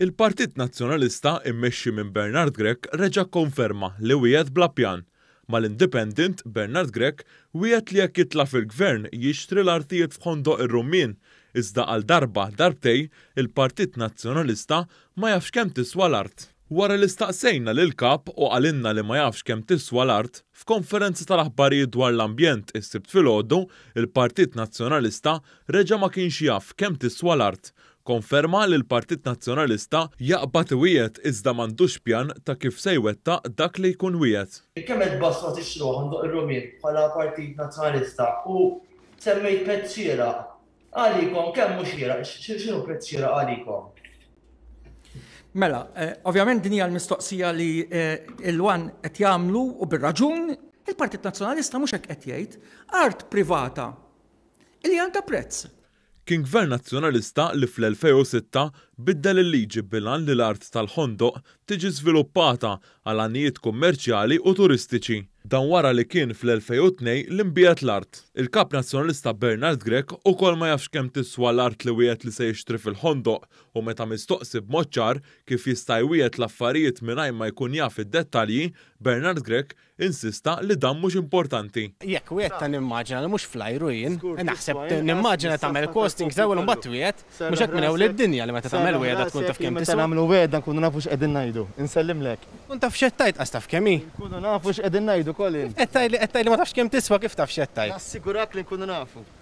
Il-Partit Nazzjonalista immexxi minn Bernard Grek reġa' konferma li wieħed bla pjan mal-Independent Bernard Grek wieħed li jekk jitla fil-gvern jixtri l-artijiet f'ħondoq ir-Rumin iżda għal darba darbtej il-Partit Nazzjonalista ma jafx kemm tiswa l-art. Wara li staqsejna lil kap u għalinna li ma jafx kemm tiswa l-art, f'konferenza tal-aħbarijiet dwar l-ambjent is-sibt filgħodu, il-Partit Nazzjonalista reġa' ma kienx jaf kemm tiswa l-art konferma li l-Partit Nazzjonalista jaqbad wijet iżda m'għandux pjan ta' kif se dak li jkun wijet. Kemm qed basma tixruħ għandu ir-Rumin bħala Partit Nazzjonalista u semmejt pezziera għalikom kemm mhux jira, x'inhu pezziera għalikom? Mela, eh, ovvjament din hija l-mistoqsija li eh, l-wan qed jagħmlu u bir-raġun il-Partit Nazzjonalista mhux hekk qed jgħid art privata li għandha prezz kien gvern nazzjonalista li fl-2006 biddel il-liġi bilan li l-art tal-ħondoq tiġi sviluppata għal anijiet kummerċjali u turistiċi dan wara li kien fl-2002 l imbijat l-art. Il-kap nazjonalista Bernard Grek u kol ma jafx kem tiswa l-art li wiet li se jixtri fil-ħondoq u meta mistoqsi b'moċċar kif jista' jwiet l-affarijiet mingħajr ma jkun jaf id-dettalji, Bernard Grek insista li dan mhux importanti. Jekk wiet ta' nimmaġina li mhux flajru jien, e naħseb nimmaġina tagħmel kosting zawel un bat wiet, mux hekk minn id-dinja li meta tagħmel wieda tkun taf kemm tiswa. Nagħmlu wieda nkunu nafu x'qegħdin ngħidu, insellimlek. Kun taf x'qed tajt qas taf kemm hi. Nkunu nafu x'qegħdin ngħidu Ettaj li ma tafx kem tiswa kif tafx ettaj. Nassigurak li nkunu nafu.